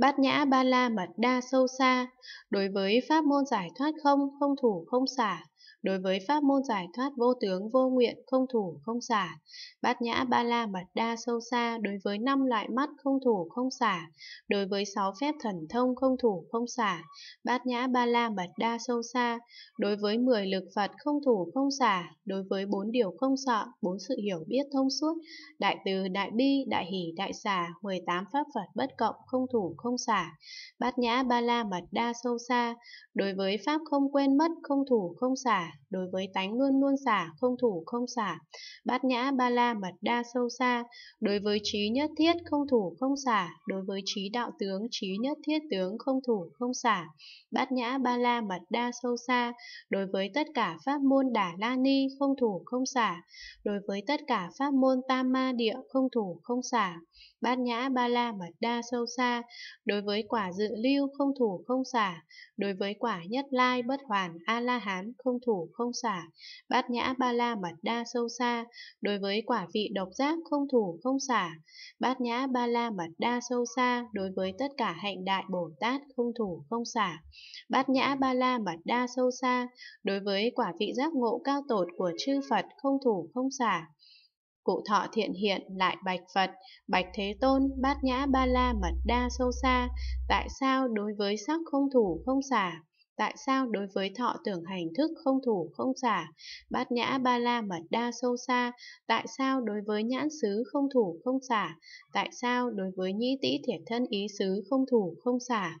Bát nhã ba la mật đa sâu xa, đối với pháp môn giải thoát không, không thủ không xả, Đối với pháp môn giải thoát vô tướng, vô nguyện, không thủ, không xả, bát nhã ba la mật đa sâu xa, đối với năm loại mắt không thủ, không xả, đối với sáu phép thần thông không thủ, không xả, bát nhã ba la mật đa sâu xa, đối với mười lực Phật không thủ, không xả, đối với bốn điều không sợ, bốn sự hiểu biết thông suốt, đại từ, đại bi, đại hỷ, đại xả, mười tám pháp Phật bất cộng, không thủ, không xả, bát nhã ba la mật đa sâu xa, đối với pháp không quên mất, không thủ, không xả, đối với tánh luôn luôn xả, không thủ không xả, bát nhã ba la mật đa sâu xa, đối với trí nhất thiết không thủ không xả, đối với trí đạo tướng trí nhất thiết tướng không thủ không xả, bát nhã ba la mật đa sâu xa, đối với tất cả pháp môn Đà la ni không thủ không xả, đối với tất cả pháp môn tam ma địa không thủ không xả, bát nhã ba la mật đa sâu xa, đối với quả dự lưu không thủ không xả, đối với quả nhất lai bất hoàn a la hán không thủ thủ không xả, bát nhã ba la mật đa sâu xa, đối với quả vị độc giác không thủ không xả, bát nhã ba la mật đa sâu xa, đối với tất cả hạnh đại Bồ Tát không thủ không xả, bát nhã ba la mật đa sâu xa, đối với quả vị giác ngộ cao tột của chư Phật không thủ không xả, cụ thọ thiện hiện lại bạch Phật, bạch Thế Tôn, bát nhã ba la mật đa sâu xa, tại sao đối với sắc không thủ không xả? Tại sao đối với thọ tưởng hành thức không thủ không giả, bát nhã ba la mật đa sâu xa? Tại sao đối với nhãn xứ không thủ không giả? Tại sao đối với nhĩ tĩ thiệt thân ý xứ không thủ không giả?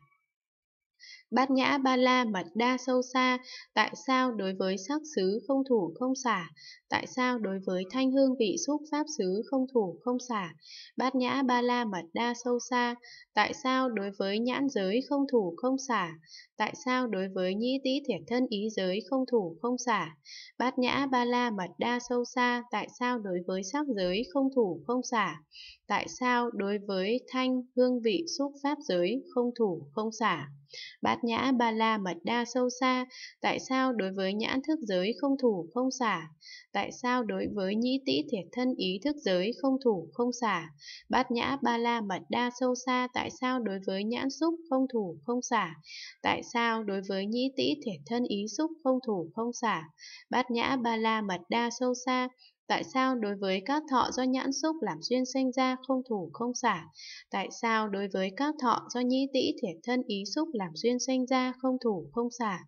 Bát nhã ba la mật đa sâu xa, tại sao đối với sắc xứ không thủ không xả, tại sao đối với thanh hương vị xúc pháp xứ không thủ không xả, bát nhã ba la mật đa sâu xa, tại sao đối với nhãn giới không thủ không xả, tại sao đối với nhĩ tĩ thiệt thân ý giới không thủ không xả, bát nhã ba la mật đa sâu xa, tại sao đối với sắc giới không thủ không xả, tại sao đối với thanh hương vị xúc pháp giới không thủ không xả. Bát nhã ba la mật đa sâu xa, tại sao đối với nhãn thức giới không thủ không xả? Tại sao đối với nhĩ tĩ thiệt thân ý thức giới không thủ không xả? Bát nhã ba la mật đa sâu xa, tại sao đối với nhãn xúc không thủ không xả? Tại sao đối với nhĩ tĩ thiệt thân ý xúc không thủ không xả? Bát nhã ba la mật đa sâu xa, Tại sao đối với các thọ do nhãn xúc làm duyên sinh ra không thủ không xả? Tại sao đối với các thọ do nhĩ tĩ thể thân ý xúc làm duyên sinh ra không thủ không xả?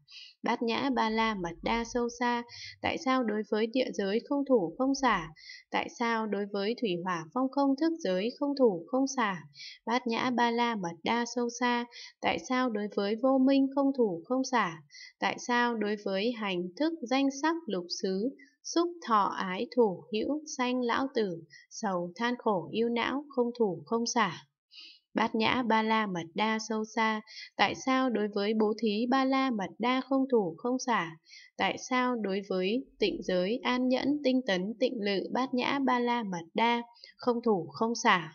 Bát nhã ba la mật đa sâu xa, tại sao đối với địa giới không thủ không xả? Tại sao đối với thủy hỏa phong không thức giới không thủ không xả? Bát nhã ba la mật đa sâu xa, tại sao đối với vô minh không thủ không xả? Tại sao đối với hành thức danh sắc lục xứ xúc thọ ái thủ hữu sanh lão tử, sầu than khổ yêu não, không thủ không xả. Bát nhã ba la mật đa sâu xa, tại sao đối với bố thí ba la mật đa không thủ không xả? Tại sao đối với tịnh giới an nhẫn tinh tấn tịnh lự bát nhã ba la mật đa không thủ không xả?